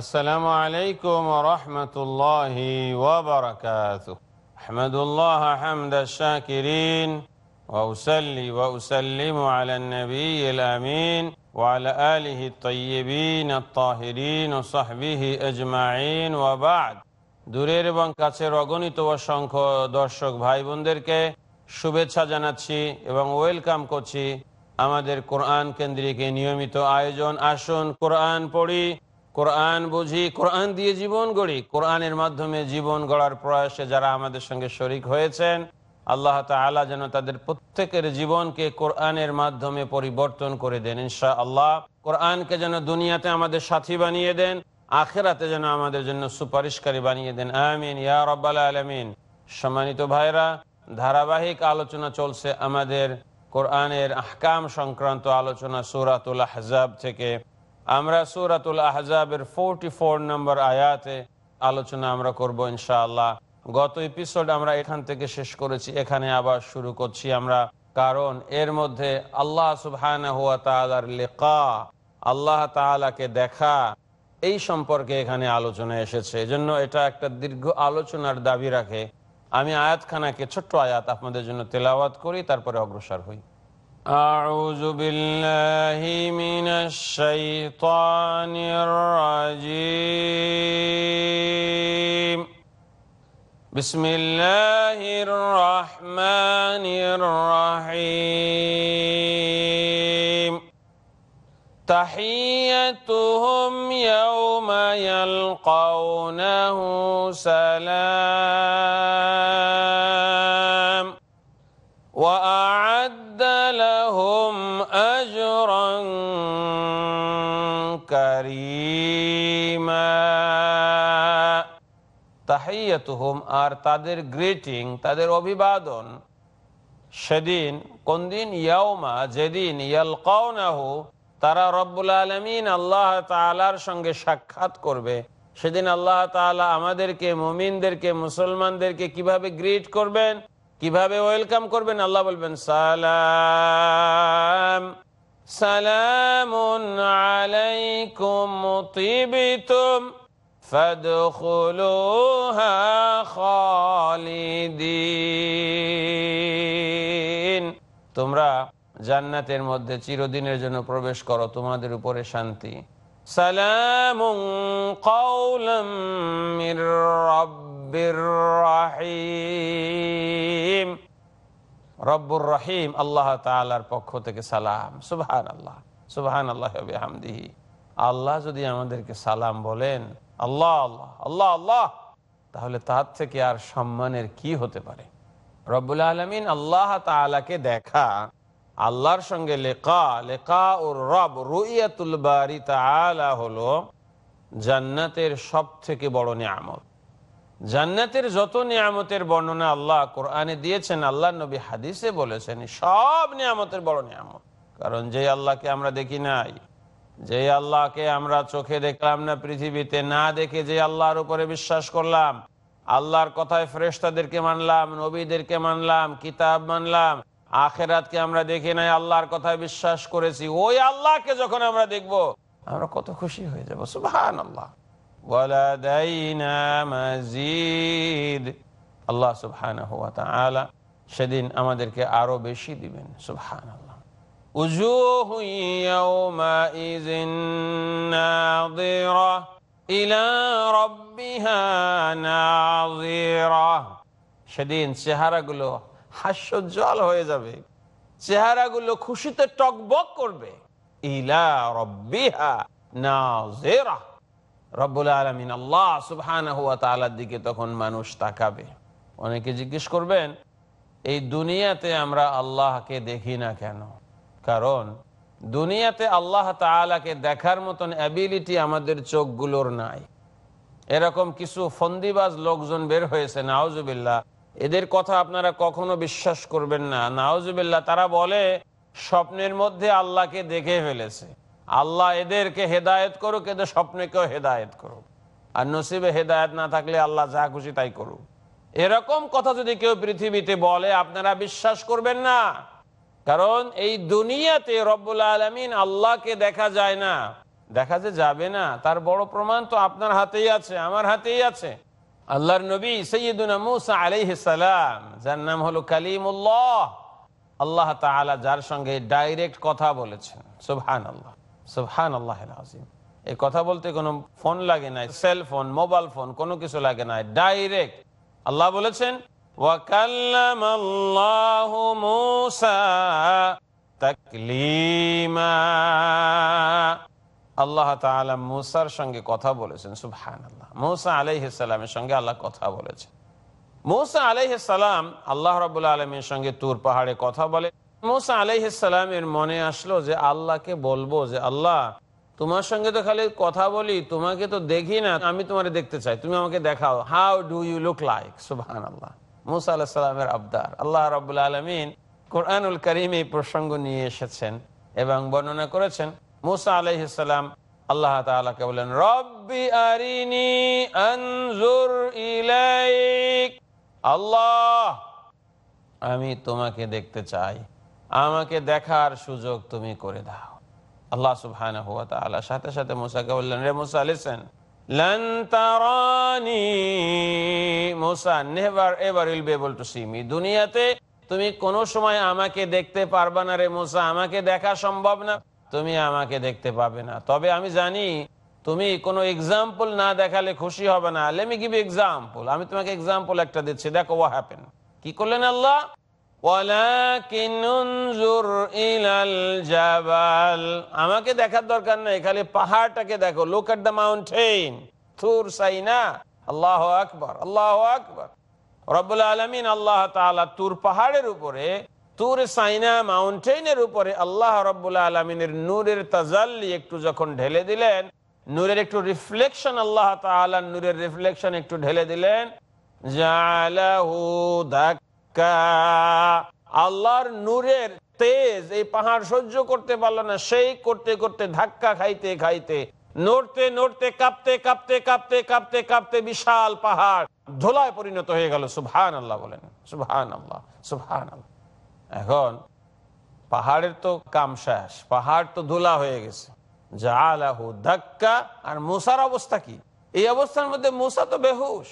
আসসালামু আলাইকুম রহমতুল্লাহ وبركاته احمد الله حمد الشاكرين على النبي الامين وعلى اله الطيبين الطاهرين وصحبه اجمعين وبعد দূরের এবং কাছের অগণিত অসংখ্য দর্শক ভাই বোনদেরকে শুভেচ্ছা জানাচ্ছি এবং ওয়েলকাম করছি আমাদের কোরআন কেন্দ্রিক নিয়মিত আয়োজন আসুন কোরআন পড়ি কোরআন বুঝি কোরআন দিয়ে জীবন গড়ি কোরআনের মাধ্যমে জীবন গড়ার প্রয়াসে যারা আমাদের সঙ্গে শরিক হয়েছেন আল্লাহ তালা যেন তাদের প্রত্যেকের জীবনকে কোরআনের মাধ্যমে পরিবর্তন করে দেন ইনশা আল্লাহ কোরআনকে যেন দুনিয়াতে আমাদের সাথী বানিয়ে দেন আখেরাতে যেন আমাদের জন্য সুপারিশকারী বানিয়ে দেন আমিন ইয়া রব্বাল আলমিন সম্মানিত ভাইরা ধারাবাহিক আলোচনা চলছে আমাদের কোরআনের আহকাম সংক্রান্ত আলোচনা সুরাতুল আহজাব থেকে আমরা সুরাতুল আহজাবের ফোরটি ফোর নম্বর আয়াতে আলোচনা আমরা করব ইনশাআল্লাহ গত এপিসোড আমরা এখান থেকে শেষ করেছি এখানে আবার শুরু করছি আমরা কারণ এর মধ্যে আল্লাহ সুবাহ হুয়া আল্লাহ তালাকে দেখা এই সম্পর্কে এখানে আলোচনা এসেছে এজন্য এটা একটা দীর্ঘ আলোচনার দাবি রাখে আমি আয়াতখানাকে ছোট্ট আয়াত আপনাদের জন্য তেলাওয়াত করি তারপরে অগ্রসর হই أعوذ بالله من الشيطان الرجيم بسم الله الرحمن الرحيم تحيتهم يوم يلقونه سلام أجرا আর তাদের গ্রিটিং তাদের অভিবাদন সেদিন কোন দিন ইয়াউমা যেদিন ইয়ালকাউনাহু তারা রব্বুল আলমিন আল্লাহ তালার সঙ্গে সাক্ষাৎ করবে সেদিন আল্লাহ তালা আমাদেরকে মুমিনদেরকে মুসলমানদেরকে কিভাবে গ্রিট করবেন কিভাবে ওয়েলকাম করবেন আল্লাহ বলবেন সালাম سلام عليكم طبتم فادخلوها খালিদিন তোমরা জান্নাতের মধ্যে চিরদিনের জন্য প্রবেশ করো তোমাদের উপরে শান্তি সালাম قولا মির رب رحيم রব্বুর রহিম আল্লাহ তালার পক্ষ থেকে সালাম সুবাহান আল্লাহ সুবাহান আল্লাহ হামদিহি আল্লাহ যদি আমাদেরকে সালাম বলেন আল্লাহ আল্লাহ আল্লাহ আল্লাহ তাহলে তার থেকে আর সম্মানের কি হতে পারে রব্বুল আলমিন আল্লাহ তালাকে দেখা আল্লাহর সঙ্গে লেখা লেকা ও রব রুইয়াতুল বারি তালা হলো জান্নাতের সব থেকে বড় নিয়ামত জান্নাতের যত নিয়ামতের বর্ণনা আল্লাহ কোরআনে দিয়েছেন আল্লাহ নবী হাদিসে বলেছেন সব নিয়ামতের বড় নিয়ামত কারণ যে আল্লাহকে আমরা দেখি নাই যে আল্লাহকে আমরা চোখে দেখলাম না পৃথিবীতে না দেখে যে আল্লাহর উপরে বিশ্বাস করলাম আল্লাহর কথায় ফ্রেস্তাদেরকে মানলাম নবীদেরকে মানলাম কিতাব মানলাম আখেরাতকে আমরা দেখি নাই আল্লাহর কথায় বিশ্বাস করেছি ওই আল্লাহকে যখন আমরা দেখব আমরা কত খুশি হয়ে যাবো সুবাহ আল্লাহ আল্লাহ সুবহান সেদিন আমাদেরকে আরো বেশি দিবেন সুবহান আল্লাহ সেদিন চেহারাগুলো হাস্যজ্জ্বল হয়ে যাবে চেহারাগুলো খুশিতে টকবক করবে ইলা রব্বিহা না রব্বুল আলমিন আল্লাহ সুবহান দিকে তখন মানুষ তাকাবে অনেকে জিজ্ঞেস করবেন এই দুনিয়াতে আমরা আল্লাহকে দেখি না কেন কারণ দুনিয়াতে আল্লাহ তালাকে দেখার মতন অ্যাবিলিটি আমাদের চোখগুলোর নাই এরকম কিছু ফন্দিবাজ লোকজন বের হয়েছে নাওজুবিল্লা এদের কথা আপনারা কখনো বিশ্বাস করবেন না নাওজুবিল্লা তারা বলে স্বপ্নের মধ্যে আল্লাহকে দেখে ফেলেছে আল্লাহ এদেরকে হেদায়ত করুক এদের স্বপ্নকেও হেদায়ত করুক আর নসিবে হেদায়ত না থাকলে আল্লাহ যা খুশি তাই করুক এরকম কথা যদি কেউ পৃথিবীতে বলে আপনারা বিশ্বাস করবেন না কারণ এই দুনিয়াতে রব্বুল আলমিন আল্লাহকে দেখা যায় না দেখা যে যাবে না তার বড় প্রমাণ তো আপনার হাতেই আছে আমার হাতেই আছে আল্লাহর নবী সৈয়দুনা মুসা সালাম যার নাম হলো কালিমুল্লাহ আল্লাহ তালা যার সঙ্গে ডাইরেক্ট কথা বলেছেন সুবহান আল্লাহ সুহান আল্লাহ আজিম এই কথা বলতে কোনো ফোন লাগে নাই সেল ফোন মোবাইল ফোন কোনো কিছু লাগে নাই ডাইরেক্ট আল্লাহ বলেছেন আল্লাহ মুসার সঙ্গে কথা বলেছেন সুবহান আল্লাহ মৌসা আলাইসালামের সঙ্গে আল্লাহ কথা বলেছেন মৌসা আলাইসালাম আল্লাহ রবুল্লা আলমীর সঙ্গে তুর পাহাড়ে কথা বলে মোসা আলাইহালামের মনে আসলো যে আল্লাহকে বলবো যে আল্লাহ তোমার সঙ্গে তো খালি কথা বলি তোমাকে তো দেখি না আমি তোমার দেখতে চাই তুমি আমাকে দেখাও how do you look like সুবাহান আল্লাহ মোসা আল্লাহ সাল্লামের আবদার আল্লাহ রাবুল আলমিন কোরআনুল করিম এই প্রসঙ্গ নিয়ে এসেছেন এবং বর্ণনা করেছেন মোসা আলাইহালাম আল্লাহ তালাকে বলেন রব্বি আরিনি আনজুর ইলাইক আল্লাহ আমি তোমাকে দেখতে চাই আমাকে দেখার সুযোগ তুমি করে দাও আল্লাহ সুবহান সাথে সাথে মোসাকে বললেন রে মোসা লিসেন তুমি কোন সময় আমাকে দেখতে পারবা না রে মোসা আমাকে দেখা সম্ভব না তুমি আমাকে দেখতে পাবে না তবে আমি জানি তুমি কোনো এক্সাম্পল না দেখালে খুশি হবে না লেমি গিভ এক্সাম্পল আমি তোমাকে এক্সাম্পল একটা দিচ্ছি দেখো ও হ্যাপেন কি করলেন আল্লাহ আমাকে দেখার দরকার নাই খালি পাহাড়টাকে দেখো লুক এট দা মাউন্টেন থুর সাইনা আল্লাহ আকবর আল্লাহ আকবর রবুল আলমিন আল্লাহ তালা তুর পাহাড়ের উপরে তুর সাইনা মাউন্টেনের উপরে আল্লাহ রব্বুল আলমিনের নূরের তাজাল্লি একটু যখন ঢেলে দিলেন নূরের একটু রিফ্লেকশন আল্লাহ তালা নূরের রিফ্লেকশন একটু ঢেলে দিলেন জালাহু দাক আল্লাহর নূরের তেজ এই পাহাড় সহ্য করতে পারল না সেই করতে করতে ধাক্কা খাইতে খাইতে নড়তে নড়তে কাঁপতে কাঁপতে কাঁপতে কাঁপতে কাঁপতে বিশাল পাহাড় ধোলায় পরিণত হয়ে গেল সুভান আল্লাহ বলেন সুভান আল্লাহ সুভান এখন পাহাড়ের তো কাম শেষ পাহাড় তো ধুলা হয়ে গেছে যা আল্লাহ ধাক্কা আর মুসার অবস্থা কি এই অবস্থার মধ্যে মুসা তো বেহুশ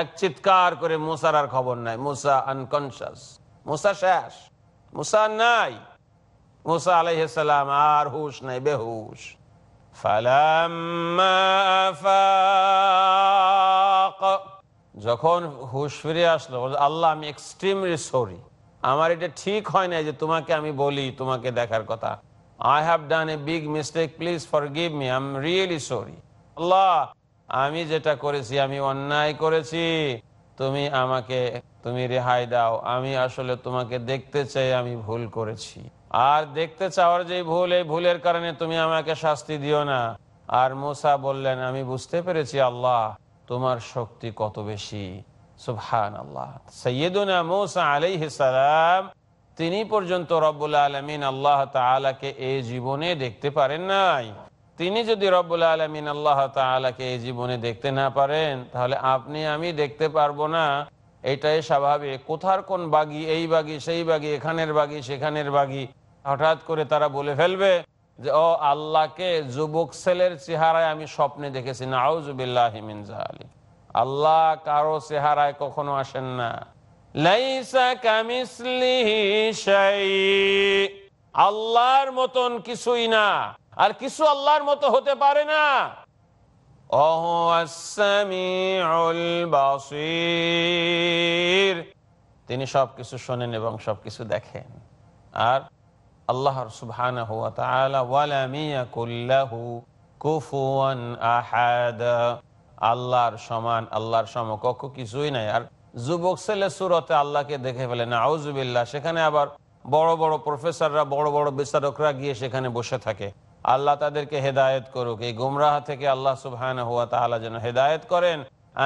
এক চিৎকার করে মুসার আর খবর নাই মুসা আনকনশাস মুসা শেষ মুসা নাই মুসা আলাইসালাম আর হুশ নাই বেহুশ যখন হুশ ফিরে আসলো আল্লাহ আমি এক্সট্রিমলি সরি আমার এটা ঠিক হয় না যে তোমাকে আমি বলি তোমাকে দেখার কথা I I have done a big mistake. Please forgive me. I'm really sorry আল্লাহ আমি যেটা করেছি আমি অন্যায় করেছি তুমি আমাকে তুমি রেহাই দাও আমি আসলে তোমাকে দেখতে চাই আমি ভুল করেছি আর দেখতে চাওয়ার যে ভুল এই ভুলের কারণে তুমি আমাকে শাস্তি দিও না আর মোসা বললেন আমি বুঝতে পেরেছি আল্লাহ তোমার শক্তি কত বেশি সুবহান আল্লাহ সৈয়দুনা মোসা আলাইহিস হিসালাম তিনি পর্যন্ত রব্বুল আলমিন আল্লাহ তালাকে এই জীবনে দেখতে পারেন নাই তিনি যদি রব্বুল আলমিন আল্লাহ তালাকে এই জীবনে দেখতে না পারেন তাহলে আপনি আমি দেখতে পারবো না এটাই স্বাভাবিক কোথার কোন বাগি এই বাগি সেই বাগি এখানের বাগি সেখানের বাগি হঠাৎ করে তারা বলে ফেলবে যে ও আল্লাহকে যুবক ছেলের চেহারায় আমি স্বপ্নে দেখেছি না আউজুবিল্লাহ আল্লাহ কারো চেহারায় কখনো আসেন না আল্লাহর মতন কিছুই না আর কিছু আল্লাহর মতো হতে পারে না তিনি সবকিছু শোনেন এবং সবকিছু দেখেন আর আল্লাহ সুবহান আল্লাহর সমান আল্লাহর সমকক্ষ কিছুই নাই আর যুবক ছেলে সুরতে আল্লাহকে দেখে ফেলে না আউজুবিল্লা সেখানে আবার বড় বড় প্রফেসররা বড় বড় বিচারকরা গিয়ে সেখানে বসে থাকে আল্লাহ তাদেরকে হেদায়ত করুক এই গুমরাহ থেকে আল্লাহ সুবহান হুয়া তালা যেন হেদায়ত করেন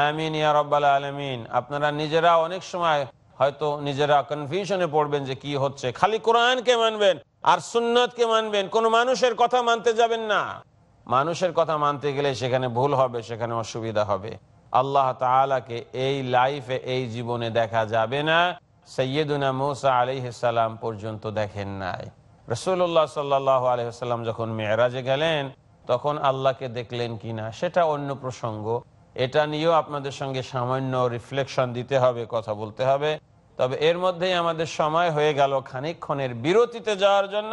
আমিন ইয়া রব্বাল আলমিন আপনারা নিজেরা অনেক সময় হয়তো নিজেরা কনফিউশনে পড়বেন যে কি হচ্ছে খালি কোরআনকে মানবেন আর সুন্নতকে মানবেন কোন মানুষের কথা মানতে যাবেন না মানুষের কথা মানতে গেলে সেখানে ভুল হবে সেখানে অসুবিধা হবে আল্লাহ তালাকে এই লাইফে এই জীবনে দেখা যাবে না সৈয়দুনা মৌসা আলিহাল্লাম পর্যন্ত দেখেন নাই রসুল্লাহ সাল্লাহ আলহিহাল্লাম যখন মেয়েরাজে গেলেন তখন আল্লাহকে দেখলেন কি না সেটা অন্য প্রসঙ্গ এটা নিয়েও আপনাদের সঙ্গে সামান্য রিফ্লেকশন দিতে হবে কথা বলতে হবে তবে এর মধ্যেই আমাদের সময় হয়ে গেল খানিক্ষণের বিরতিতে যাওয়ার জন্য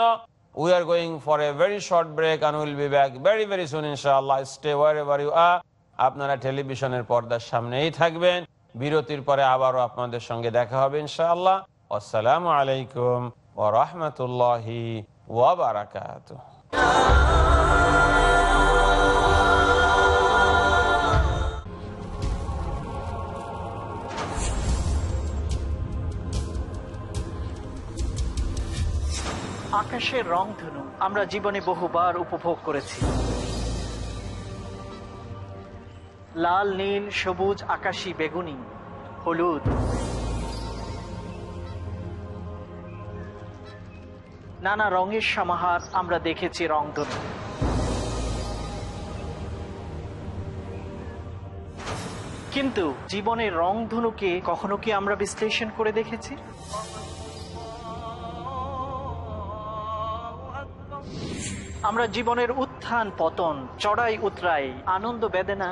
we are going for a very short break and will be back very very soon ইনশাল্লাহ stay wherever you are আপনারা টেলিভিশনের পর্দার সামনেই থাকবেন বিরতির পরে আবারও আপনাদের সঙ্গে দেখা হবে ইনশাআল্লাহ আসসালামু আলাইকুম ও রহমতুল্লাহি ওয়াবারাকাত আকাশের ধনু আমরা জীবনে বহুবার উপভোগ করেছি লাল নীল সবুজ আকাশি বেগুনি হলুদ নানা রঙের সমাহার আমরা দেখেছি রংধনু কিন্তু জীবনের রংধনুকে কখনো কি আমরা বিশ্লেষণ করে দেখেছি আমরা জীবনের উত্থান পতন চড়াই উতরাই আনন্দ বেদনা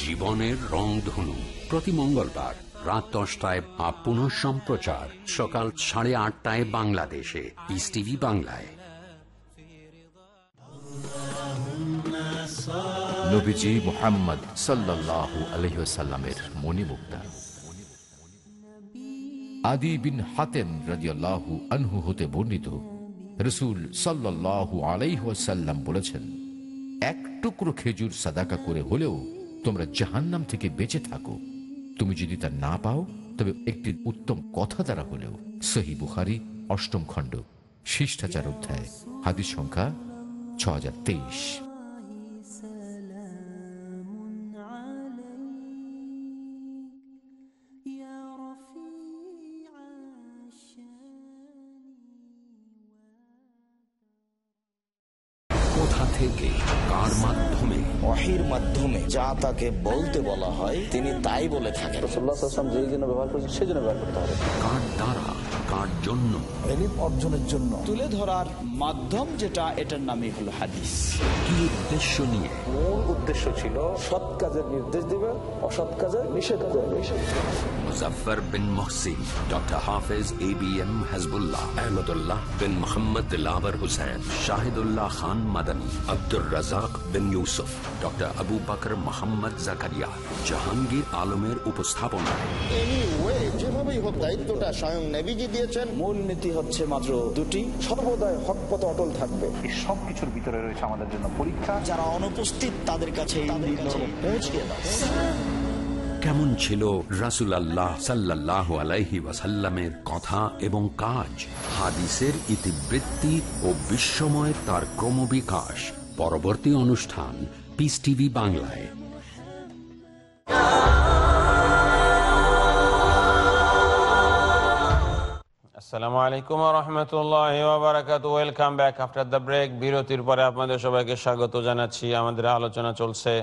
জীবনের রংধনু প্রতি মঙ্গলবার রাত দশটায় আপন সম্প্রচার সকাল সাড়ে আটটায় বাংলাদেশে ইস টিভি বাংলায় নবীজি মোহাম্মদ আদি বিন আনহু বর্ণিত রসুল বলেছেন এক টুকরো খেজুর সাদাকা করে হলেও তোমরা জাহান্নাম থেকে বেঁচে থাকো তুমি যদি তা না পাও তবে একটি উত্তম কথা দ্বারা হলেও সহি বুহারি অষ্টম খণ্ড শিষ্টাচার অধ্যায় হাদিস সংখ্যা ছ হাজার তেইশ তাকে বলতে বলা হয় তিনি তাই বলে থাকেন যেই জন্য ব্যবহার করছেন সেই জন্য ব্যবহার করতে হবে কার দ্বারা কার জন্য এলিম অর্জনের জন্য তুলে ধরার মাধ্যম যেটা এটার নামই হলো হাদিস কি উদ্দেশ্য নিয়ে মূল উদ্দেশ্য ছিল সৎ কাজের নির্দেশ দিবে অসৎ কাজের নিষেধ মুজফর বিন Mohsin doctor Hafez A B M Hazbullah Ahmadullah Bin Mohammad Dilabar Hussain Shahidullah Khan Madani Abdur Razzak Bin Yusuf doctor Abu Bakar Mohammad Zakaria Jahangir আলমের উপস্থাপনায় যেভাবেই হোক দায়িত্বটা স্বয়ং নেবিজি দিয়েছেন মূল নীতি হচ্ছে মাত্র দুটি সর্বদাই হকপথ অটল থাকবে এই সবকিছুর ভিতরে রয়েছে আমাদের জন্য পরীক্ষা যারা অনুপস্থিত তাদের কাছে পৌঁছে দাও কেমন ছিল রাসুল আল্লাহ সাল্লাহ আলাইহি ওয়াসাল্লামের কথা এবং কাজ হাদিসের ইতিবৃত্তি ও বিশ্বময় তার ক্রমবিকাশ পরবর্তী অনুষ্ঠান পিস টিভি বাংলায় আসসালামু আলাইকুম রহমতুল্লাহ বারাকাত welcome back after the break বিরতির পরে আপনাদের সবাইকে স্বাগত জানাচ্ছি আমাদের আলোচনা চলছে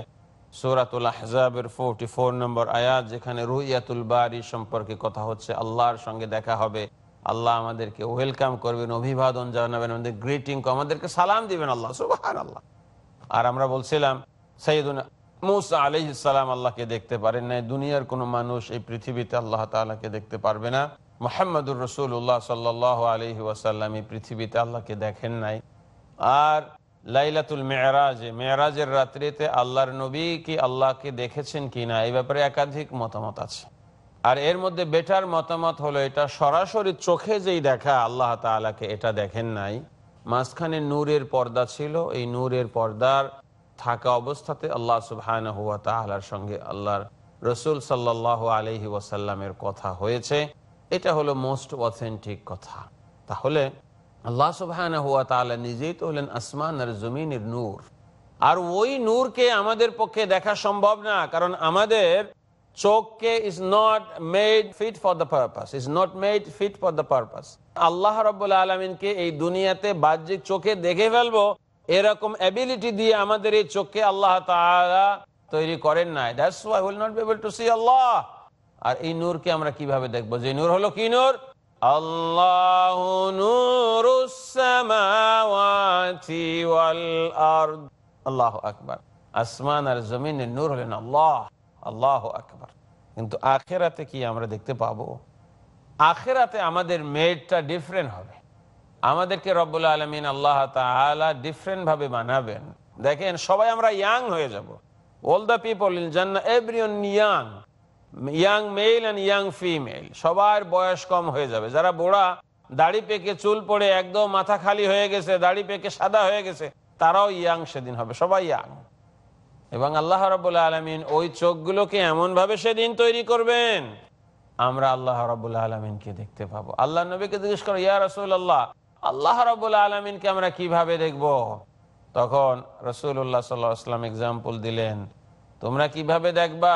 সুরাতুল আহজাবের ফোরটি ফোর নম্বর আয়াত যেখানে রুইয়াতুল বাড়ি সম্পর্কে কথা হচ্ছে আল্লাহর সঙ্গে দেখা হবে আল্লাহ আমাদেরকে ওয়েলকাম করবেন অভিবাদন জানাবেন আমাদের গ্রিটিং আমাদেরকে সালাম দিবেন আল্লাহ সুবাহান আল্লাহ আর আমরা বলছিলাম সাইদুন মুসা আলি ইসালাম আল্লাহকে দেখতে পারেন না দুনিয়ার কোনো মানুষ এই পৃথিবীতে আল্লাহ তালাকে দেখতে পারবে না মোহাম্মদুর রসুল্লাহ সাল্লাহ আলহি ওয়াসাল্লাম এই পৃথিবীতে আল্লাহকে দেখেন নাই আর লাইলাতুল মেয়ারাজ মেয়ারাজের রাত্রিতে আল্লাহর নবী কি আল্লাহকে দেখেছেন কি না এই ব্যাপারে একাধিক মতামত আছে আর এর মধ্যে বেটার মতামত হলো এটা সরাসরি চোখে যেই দেখা আল্লাহ তালাকে এটা দেখেন নাই মাঝখানে নূরের পর্দা ছিল এই নূরের পর্দার থাকা অবস্থাতে আল্লাহ সুবহান হুয়া তাহলার সঙ্গে আল্লাহর রসুল সাল্লাহ আলহি ওয়াসাল্লামের কথা হয়েছে এটা হলো মোস্ট অথেন্টিক কথা তাহলে আল্লাহ সুবাহানা হুয়া তাহলে নিজেই তো হলেন আসমান আর জমিনের নূর আর ওই নূরকে আমাদের পক্ষে দেখা সম্ভব না কারণ আমাদের চোখকে is not made fit for the purpose is not made fit for the purpose আল্লাহ রব্বুল আলমিনকে এই দুনিয়াতে বাহ্যিক চোখে দেখে ফেলবো এরকম অ্যাবিলিটি দিয়ে আমাদের এই চোখকে আল্লাহ তৈরি করেন নাই that's why will not be able to see আল্লাহ আর এই নূরকে আমরা কিভাবে দেখবো যে নূর হলো কি নূর আল্লাহ نور السماوات والأرض الله আসমান আর জমিনের নূর হলেন আল্লাহ আল্লাহ আকবর কিন্তু আখেরাতে কি আমরা দেখতে পাবো আখেরাতে আমাদের মেয়েরটা ডিফারেন্ট হবে আমাদেরকে রব্বুল আলমিন আল্লাহ তালা ডিফারেন্টভাবে বানাবেন দেখেন সবাই আমরা ইয়াং হয়ে যাব ওল দ্য পিপল ইন জান্না everyone young young male and young female সবার বয়স কম হয়ে যাবে যারা বোড়া দাড়ি পেকে চুল পড়ে একদম মাথা খালি হয়ে গেছে দাড়ি পেকে সাদা হয়ে গেছে তারাও ইয়াং সেদিন হবে সবাই ইয়াং এবং আল্লাহ রবুল্লা আলমিন ওই চোখগুলোকে এমনভাবে সেদিন তৈরি করবেন আমরা আল্লাহ রবুল্লা আলমিনকে দেখতে পাবো আল্লাহ নবীকে জিজ্ঞেস করো ইয়া রসুল্লাহ আল্লাহ রবুল্লা আলমিনকে আমরা কিভাবে দেখব তখন রসুল্লাহ সাল্লাহ আসলাম এক্সাম্পল দিলেন তোমরা কিভাবে দেখবা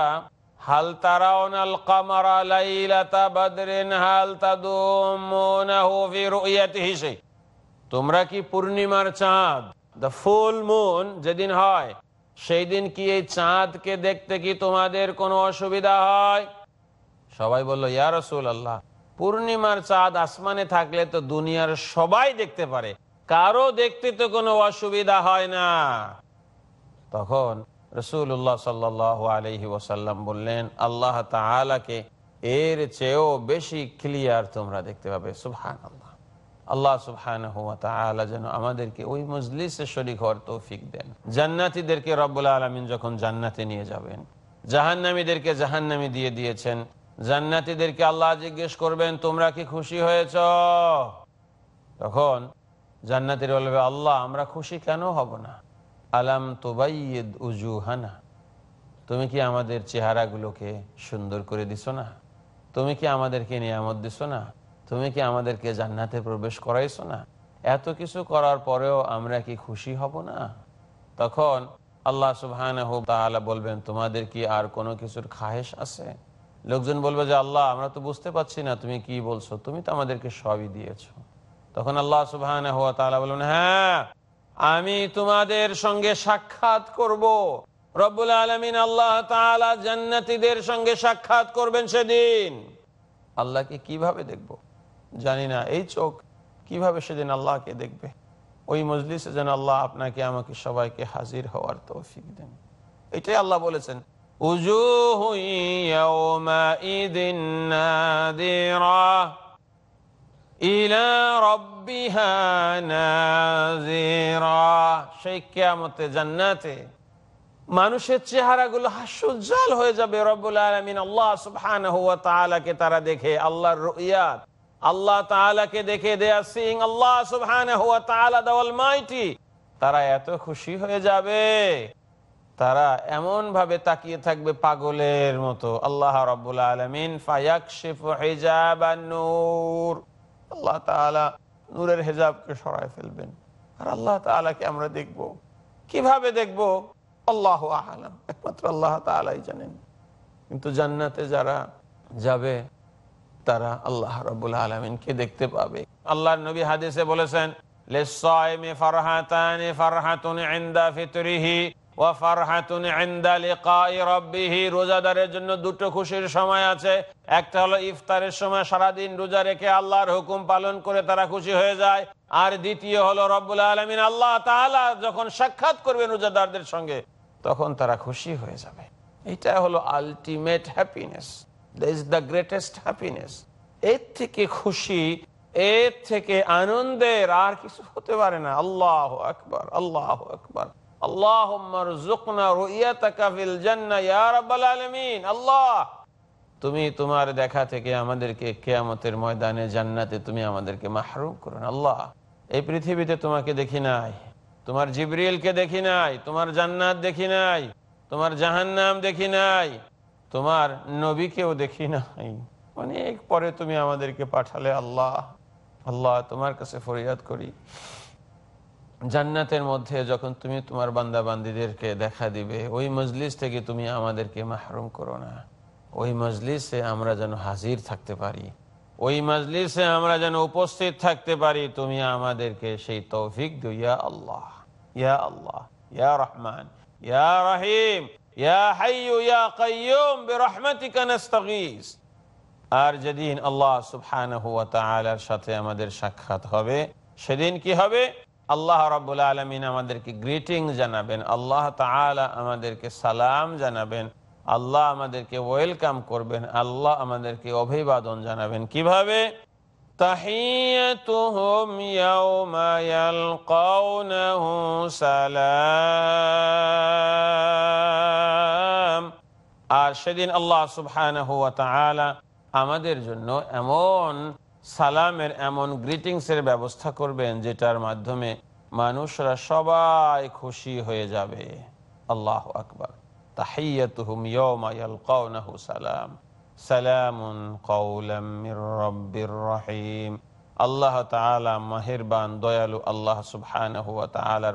হাল তারাউনাল কামারা লাইলাতা বাদরিন হাল তাদুমুনাহু ফি রুয়াতিহি তোমরা কি পূর্ণিমার চাঁদ দ্য ফুল মুন যেদিন হয় সেই দিন কি এই চাঁদকে দেখতে কি তোমাদের কোনো অসুবিধা হয় সবাই বললো ইয়া রসুল আল্লাহ পূর্ণিমার চাঁদ আসমানে থাকলে তো দুনিয়ার সবাই দেখতে পারে কারো দেখতে তো কোনো অসুবিধা হয় না তখন রসুল্লাহ সাল্লাহ আলহি ওসাল্লাম বললেন আল্লাহ তালাকে এর চেয়েও বেশি ক্লিয়ার তোমরা দেখতে পাবে সুফহান আল্লাহ আল্লাহ সুবহান যেন আমাদেরকে ওই মজলিসে শরীর হওয়ার তৌফিক দেন জান্নাতিদেরকে রব্বুল আলমিন যখন জান্নাতে নিয়ে যাবেন জাহান্নামীদেরকে জাহান্নামী দিয়ে দিয়েছেন জান্নাতিদেরকে আল্লাহ জিজ্ঞেস করবেন তোমরা কি খুশি হয়েছ তখন জান্নাতির বলবে আল্লাহ আমরা খুশি কেন হব না আলাম তোবাইদ উজুহানা তুমি কি আমাদের চেহারাগুলোকে সুন্দর করে দিছ না তুমি কি আমাদেরকে নিয়ামত দিছ না তুমি কি আমাদেরকে জান্নাতে প্রবেশ করাইছো না এত কিছু করার পরেও আমরা কি খুশি হব না তখন আল্লাহ সুহান বলবেন তোমাদের কি আর কোনো কিছুর খাহেস আছে লোকজন বলবে যে আল্লাহ আমরা তো বুঝতে পারছি না তুমি কি বলছো তুমি তো আমাদেরকে সবই দিয়েছ তখন আল্লাহ সুবাহ বলবেন হ্যাঁ আমি তোমাদের সঙ্গে সাক্ষাৎ করব। রব্বুল আলমিন আল্লাহ জান্নাতিদের সঙ্গে সাক্ষাৎ করবেন সেদিন আল্লাহকে কিভাবে দেখব। জানি না এই চোখ কিভাবে সেদিন আল্লাহকে দেখবে ওই মজলিসে যেন আল্লাহ আপনাকে আমাকে সবাইকে হাজির হওয়ার তৌফিক দেন এটাই আল্লাহ বলেছেন উজু হুইয়া মানুষের চেহারা গুলো সেই জান্নাতে মানুষের চেহারাগুলো হয়ে যাবে রবুল আলমিন আল্লাহ সুফান তারা দেখে আল্লাহর রুইয়াত আল্লাহ তালাকে দেখে দেয়া সিং আল্লাহ সুফান হুয়া তারা এত খুশি হয়ে যাবে তারা এমন ভাবে তাকিয়ে থাকবে পাগলের মতো আল্লাহ রবাহ আলমিন ফায়াক শিফ হিজাবান্নুর আল্লাহ তালা নূরের হেজাবকে সরায় ফেলবেন আর আল্লাহ তালাকে আমরা দেখব কিভাবে দেখব আল্লাহ আহালাম একমাত্র আল্লাহ তালাই জানেন কিন্তু জান্নাতে যারা যাবে তারা আল্লাহ রবুল আলমিনকে দেখতে পাবে আল্লাহ নবী হাদিসে বলেছেন রোজাদারের জন্য দুটো খুশির সময় আছে একটা হলো ইফতারের সময় সারাদিন রোজা রেখে আল্লাহর হুকুম পালন করে তারা খুশি হয়ে যায় আর দ্বিতীয় হলো রব্বুল আলমিন আল্লাহ তাহলা যখন সাক্ষাৎ করবেন রোজাদারদের সঙ্গে তখন তারা খুশি হয়ে যাবে এটা হলো ultimate happiness is the greatest happiness এর থেকে খুশি এর থেকে আনন্দের আর কিছু হতে পারে না আল্লাহ আকবর আল্লাহ আকবর আল্লাহ তুমি তোমার দেখা থেকে আমাদেরকে কেয়ামতের ময়দানে জান্নাতে তুমি আমাদেরকে মাহরুম করুন আল্লাহ এই পৃথিবীতে তোমাকে দেখি নাই তোমার দেখি নাই তোমার জান্নাত দেখি নাই তোমার জাহান্নাম দেখি নাই তোমার নবীকেও দেখি নাই অনেক পরে তুমি আমাদেরকে পাঠালে আল্লাহ আল্লাহ তোমার কাছে ফরিয়াদ করি জান্নাতের মধ্যে যখন তুমি তোমার বান্দা বান্দিদেরকে দেখা দিবে ওই মজলিস থেকে তুমি আমাদেরকে মাহরুম করো না ওই মজলিসে আমরা যেন হাজির থাকতে পারি ওই মজলিসে আমরা যেন উপস্থিত থাকতে পারি তুমি আমাদেরকে সেই তৌফিক দিও ইয়া আল্লাহ ইয়া আল্লাহ ইয়া রহমান ইয়া রহিম ইয়া হাইয়ু ইয়া কাইয়ুম বিরহমাতিকা নাস্তাগীস আর যেদিন আল্লাহ সুবহানাহু ওয়া তাআলার সাথে আমাদের সাক্ষাৎ হবে সেদিন কি হবে আল্লাহ রবুল আলমিন আমাদেরকে গ্রিটিং জানাবেন আল্লাহ তালা আমাদেরকে সালাম জানাবেন আল্লাহ আমাদেরকে ওয়েলকাম করবেন আল্লাহ আমাদেরকে অভিবাদন জানাবেন কিভাবে আর সেদিন আল্লাহ সুবাহ আমাদের জন্য এমন সালামের এমন গ্রিটিংসের ব্যবস্থা করবেন যেটার মাধ্যমে মানুষরা সবাই খুশি হয়ে যাবে আল্লাহ আকবর সালাম দয়ালু আল্লাহ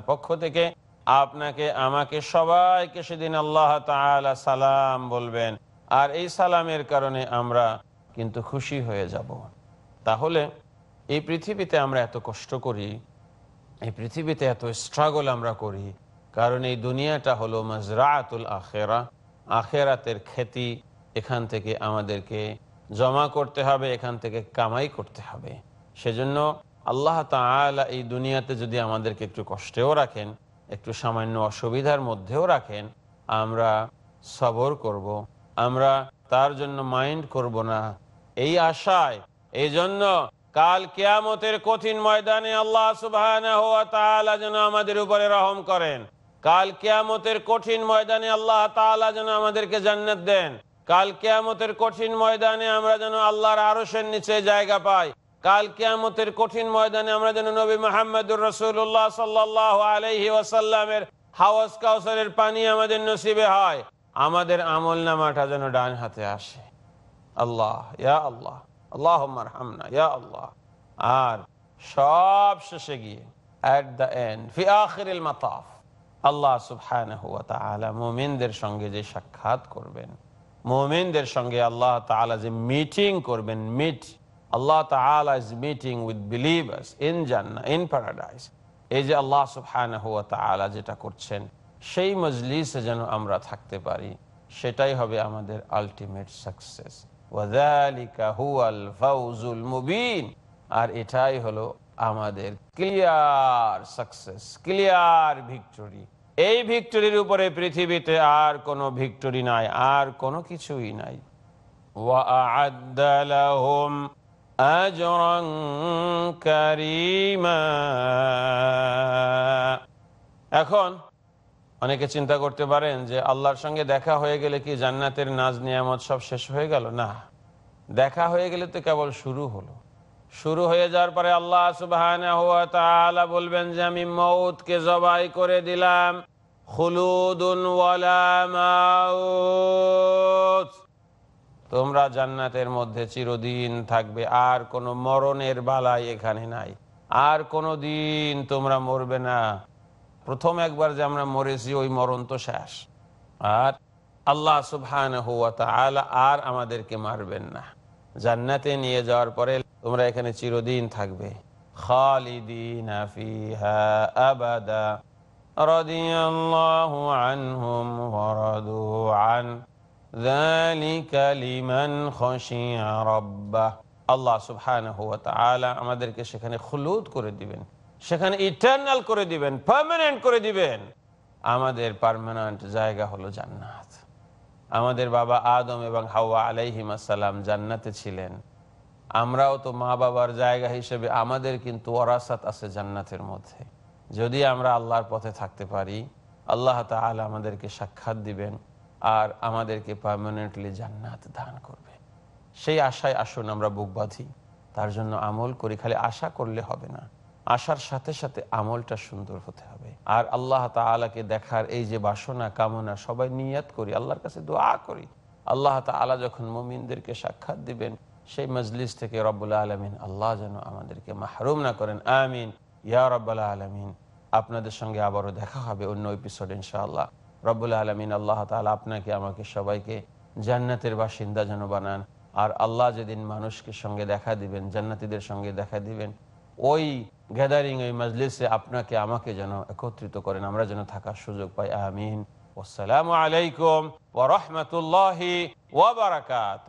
পক্ষ থেকে আপনাকে আমাকে সবাইকে সেদিন আল্লাহ তাআলা সালাম বলবেন আর এই সালামের কারণে আমরা কিন্তু খুশি হয়ে যাব তাহলে এই পৃথিবীতে আমরা এত কষ্ট করি এই পৃথিবীতে এত স্ট্রাগল আমরা করি কারণ এই দুনিয়াটা হলো মজরাতুল আখেরা আখেরাতের খ্যাতি এখান থেকে আমাদেরকে জমা করতে হবে এখান থেকে কামাই করতে হবে সেজন্য আল্লাহ তালা এই দুনিয়াতে যদি আমাদেরকে একটু কষ্টেও রাখেন একটু সামান্য অসুবিধার মধ্যেও রাখেন আমরা সবর করব। আমরা তার জন্য মাইন্ড করব না এই আশায় এই জন্য কাল কেয়ামতের কঠিন ময়দানে আল্লাহ সুবাহ যেন আমাদের উপরে রহম করেন কাল কেয়ামতের কঠিন ময়দানে আল্লাহ তালা যেন আমাদেরকে জান্নাত দেন কাল কেয়ামতের কঠিন ময়দানে আমরা যেন আল্লাহর আরসের নিচে জায়গা পাই কাল কেয়ামতের কঠিন ময়দানে আমরা যেন নবী মোহাম্মদুর রসুল্লাহ সাল্লাহ আলহি ওয়াসাল্লামের হাওয়াজ কাউসারের পানি আমাদের নসিবে হয় আমাদের আমল নামাটা যেন ডান হাতে আসে আল্লাহ ইয়া আল্লাহ আল্লাহ আর সঙ্গে যে সাক্ষাৎ করবেন মুমিনদের সঙ্গে আল্লাহ তাআলা যে মিটিং করবেন মিট আল্লাহ is meeting with believers in in paradise এই যে আল্লাহ সুবহানাহু যেটা করছেন সেই মজলিসে যেন আমরা থাকতে পারি সেটাই হবে আমাদের আলটিমেট সাকসেস হুয়াল মুবিন আর এটাই হলো আমাদের ক্লিয়ার সাকসেস ক্লিয়ার ভিক্টোরি এই ভিক্টোরির উপরে পৃথিবীতে আর কোনো ভিক্টোরি নাই আর কোনো কিছুই নাই এখন অনেকে চিন্তা করতে পারেন যে আল্লাহর সঙ্গে দেখা হয়ে গেলে কি জান্নাতের নাজ নিয়ামত সব শেষ হয়ে গেল না দেখা হয়ে গেলে তো কেবল শুরু হলো শুরু হয়ে যাওয়ার পরে আল্লাহ সুবাহান বলবেন যে আমি মৌতকে জবাই করে দিলাম তোমরা জান্নাতের মধ্যে চিরদিন থাকবে আর কোনো মরণের বালাই এখানে নাই আর কোনো দিন তোমরা মরবে না প্রথম একবার যে আমরা মরেছি ওই মরণ তো শেষ আর আল্লাহ সুবহান আর আমাদেরকে মারবেন না জান্নাতে নিয়ে যাওয়ার পরে তোমরা এখানে চিরদিন থাকবে আল্লাহ সুবহানাহু আমাদেরকে সেখানে খুলুদ করে দিবেন সেখানে ইটার্নাল করে দিবেন পারমানেন্ট করে দিবেন আমাদের পারমানেন্ট জায়গা হলো জান্নাত আমাদের বাবা আদম এবং হাওয়া আলাইহিমাসাল্লাম জান্নাতে ছিলেন আমরাও তো মা বাবার জায়গা হিসেবে আমাদের কিন্তু অরাসাত আছে জান্নাতের মধ্যে যদি আমরা আল্লাহর পথে থাকতে পারি আল্লাহ তালা আমাদেরকে সাক্ষাৎ দিবেন আর আমাদেরকে পারমানেন্টলি জান্নাত দান করবে সেই আশায় আসুন আমরা বুক বাঁধি তার জন্য আমল করি খালি আশা করলে হবে না আসার সাথে সাথে আমলটা সুন্দর হতে হবে আর আল্লাহ তালাকে দেখার এই যে বাসনা কামনা সবাই নিয়াত করি আল্লাহর কাছে দোয়া করি আল্লাহ তালা যখন মমিনদেরকে সাক্ষাৎ দিবেন সেই মজলিস থেকে রব্বুল্লা আলমিন আল্লাহ যেন আমাদেরকে মাহরুম না করেন আমিন ইয়া রব্বুল্লা আলমিন আপনাদের সঙ্গে আবারও দেখা হবে অন্য এপিসোড ইনশাআল্লাহ রব্বুল্লা আলমিন আল্লাহ তালা আপনাকে আমাকে সবাইকে জান্নাতের বাসিন্দা যেন বানান আর আল্লাহ যেদিন মানুষকে সঙ্গে দেখা দিবেন জান্নাতিদের সঙ্গে দেখা দিবেন ওই গ্যাদারিং ওই মজলিসে আপনাকে আমাকে যেন একত্রিত করেন আমরা যেন থাকার সুযোগ পাই আমিন আসসালামু আলাইকুম ওরহমতুল্লাহি ওবরাকাত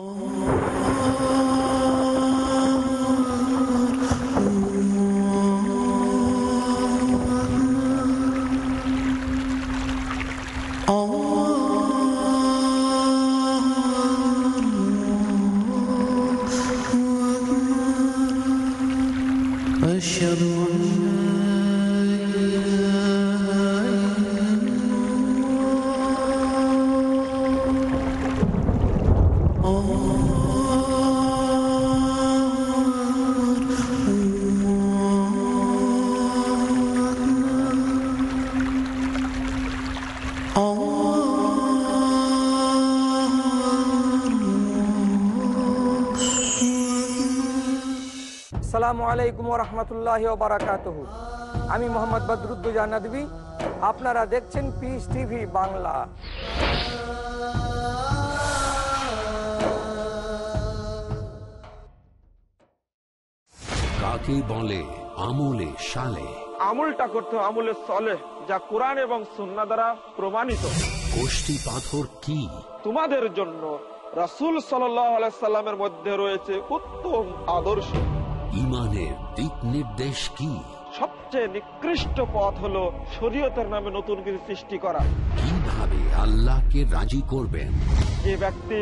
Oh আলাইকুম রহমতুল্লাহ বারাকাত আমি মোহাম্মদ বদরুদ্দুজা নদী আপনারা দেখছেন পিস টিভি বাংলা কাকে বলে আমলে সালে আমলটা করতে আমলে সলে যা কোরআন এবং সুন্না দ্বারা প্রমাণিত গোষ্ঠী পাথর কি তোমাদের জন্য রাসুল সাল্লামের মধ্যে রয়েছে উত্তম আদর্শ ইমানের দিক নির্দেশ কি সবচেয়ে নিকৃষ্ট পথ হল শরীয়তের নামে নতুন কিছু সৃষ্টি করা কিভাবে আল্লাহকে রাজি করবেন যে ব্যক্তি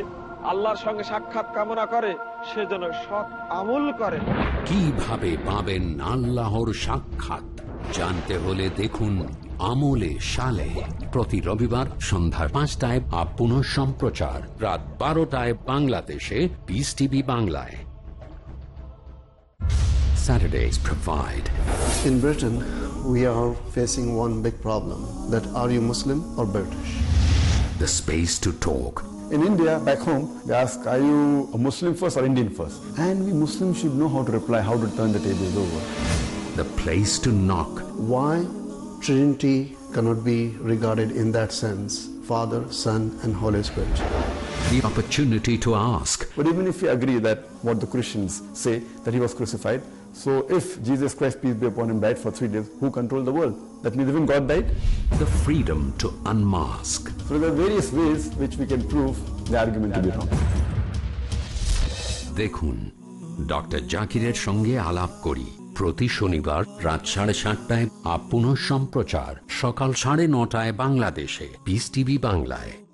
আল্লাহর সঙ্গে সাক্ষাৎ কামনা করে সে যেন সৎ আমল করে কিভাবে পাবেন আল্লাহর সাক্ষাৎ জানতে হলে দেখুন আমলে সালে প্রতি রবিবার সন্ধ্যার পাঁচটায় আপ সম্প্রচার রাত বারোটায় বাংলাদেশে পিস টিভি বাংলায় Saturdays provide. In Britain, we are facing one big problem that are you Muslim or British? The space to talk. In India, back home, they ask, are you a Muslim first or Indian first? And we Muslims should know how to reply, how to turn the tables over. The place to knock. Why Trinity cannot be regarded in that sense? Father, Son, and Holy Spirit. the opportunity to ask. But even if we agree that what the Christians say, that he was crucified, so if Jesus Christ, peace be upon him, died for three days, who controlled the world? That means even God died? The freedom to unmask. So there are various ways which we can prove the argument to be wrong. দেখুন Dr. Jaquiret সঙ্গে আলাপ করি প্রতি শনিবার রাত সাড়ে সাতটায় আপন সম্প্রচার সকাল সাড়ে নটায় বাংলাদেশে বিস টিভি বাংলায়